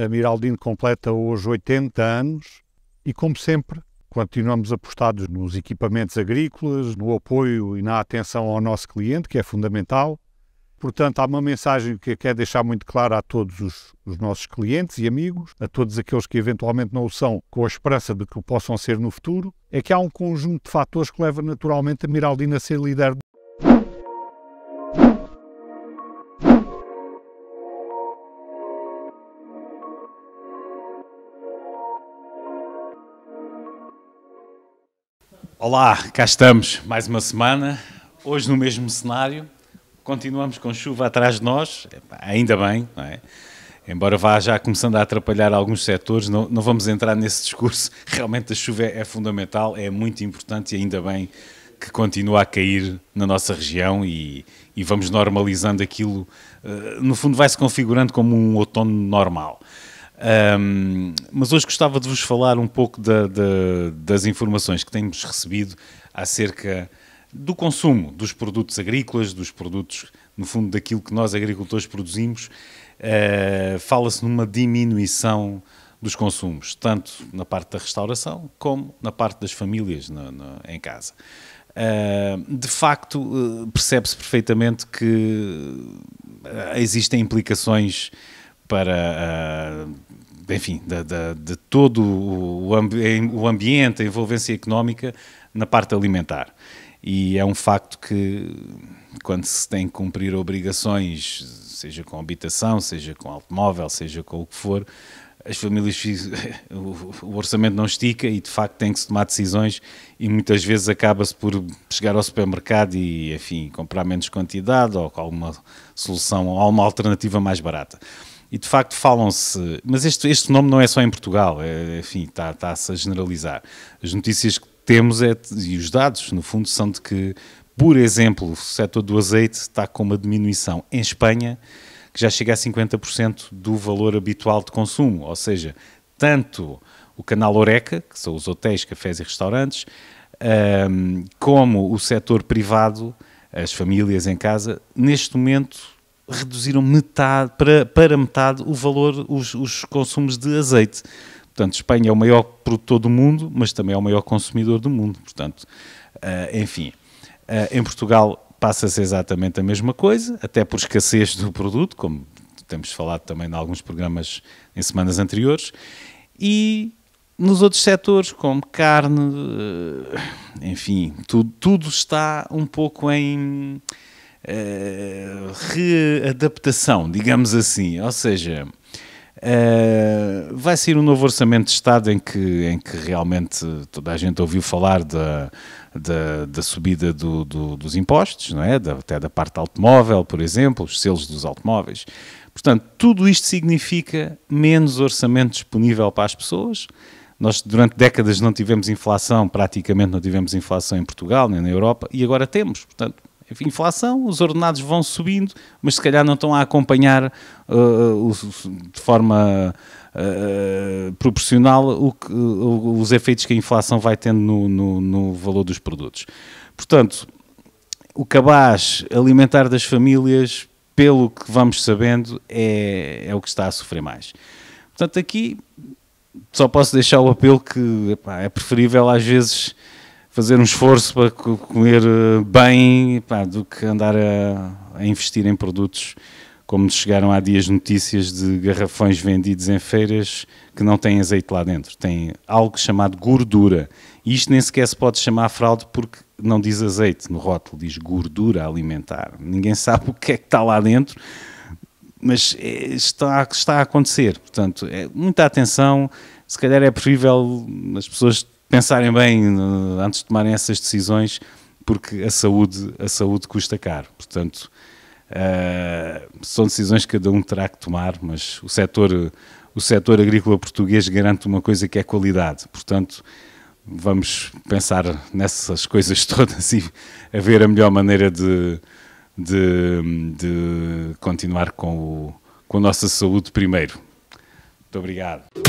A Miraldino completa hoje 80 anos e, como sempre, continuamos apostados nos equipamentos agrícolas, no apoio e na atenção ao nosso cliente, que é fundamental. Portanto, há uma mensagem que quer deixar muito clara a todos os, os, nossos clientes e amigos, a todos aqueles que eventualmente não o são, com a esperança de que o possam ser no futuro, é que há um conjunto de fatores que leva naturalmente a Miraldina a ser líder Olá, cá estamos, mais uma semana, hoje no mesmo cenário, continuamos com chuva atrás de nós, ainda bem, não é? Embora vá já começando a atrapalhar alguns setores, não, não vamos entrar nesse discurso, realmente a chuva é, é, fundamental, é muito importante e ainda bem que continua a cair na nossa região e, e vamos normalizando aquilo, eh, no fundo vai-se configurando como um outono normal. Um, mas hoje gostava de vos falar um pouco da, da, das informações que temos recebido acerca do consumo dos produtos agrícolas, dos produtos, no fundo, daquilo que nós agricultores produzimos. Uh, Fala-se numa diminuição dos consumos, tanto na parte da restauração como na parte das famílias em casa. Uh, de facto, ah, percebe-se perfeitamente que existem implicações para ah, enfim, de, de, de, todo o, o ambiente, a envolvência económica na parte alimentar. E é um facto que, quando se tem que cumprir obrigações, seja com habitação, seja com automóvel, seja com o que for, as famílias, o orçamento não estica e de facto tem que se tomar decisões e muitas vezes acaba-se por chegar ao supermercado e, enfim, comprar menos quantidade ou com alguma solução, ou alguma alternativa mais barata. E de facto falam-se, mas este, este nome não é só em Portugal, é, enfim, está-se tá, a generalizar. As notícias que temos é, e os dados, no fundo, são de que, por exemplo, o setor do azeite está com uma diminuição em Espanha que já chega a 50% do valor habitual de consumo, ou seja, tanto o canal Oreca, que são os hotéis, cafés e restaurantes, como o setor privado, as famílias em casa, neste momento reduziram metade, para, para metade o valor, os, os consumos de azeite. Portanto, Espanha é o maior produtor do mundo, mas também é o maior consumidor do mundo. Portanto, uh, enfim, uh, em Portugal passa-se exatamente a mesma coisa, até por escassez do produto, como temos falado também em alguns programas em semanas anteriores, e nos outros setores, como carne, eh, enfim, tudo, tudo está um pouco em eh, readaptação, digamos assim. Ou seja, Uh, vai ser um novo orçamento de Estado em que, em que realmente toda a gente ouviu falar da, da, da subida do, do, dos impostos, não é? Da, até da parte automóvel, por exemplo, os selos dos automóveis. Portanto, tudo isto significa menos orçamento disponível para as pessoas. Nós, durante décadas, não tivemos inflação, praticamente não tivemos inflação em Portugal nem na Europa, e agora temos. Portanto, inflação, os ordenados vão subindo, mas se calhar não estão a acompanhar uh, de forma uh, proporcional o que, uh, os efeitos que a inflação vai tendo no, no, no valor dos produtos. Portanto, o cabaz alimentar das famílias, pelo que vamos sabendo, é, é o que está a sofrer mais. Portanto, aqui só posso deixar o apelo que epá, é preferível às vezes fazer um esforço para comer eh, bem pá, do que andar a, a, investir em produtos como chegaram há dias notícias de garrafões vendidos em feiras que não têm azeite lá dentro, tem algo chamado gordura. E isto nem sequer se pode chamar fraude porque não diz azeite no rótulo, diz gordura alimentar. Ninguém sabe o que é que está lá dentro, mas eh, está, está a acontecer. Portanto, é, muita atenção. Se calhar é possível as pessoas pensarem bem antes de tomarem essas decisões, porque a saúde, a saúde custa caro. Portanto, uh, são decisões que cada um terá que tomar, mas o setor, o setor agrícola português garante uma coisa que é qualidade. Portanto, vamos pensar nessas coisas todas e a ver a melhor maneira de, de, de continuar com, o, com a nossa saúde primeiro. Muito obrigado.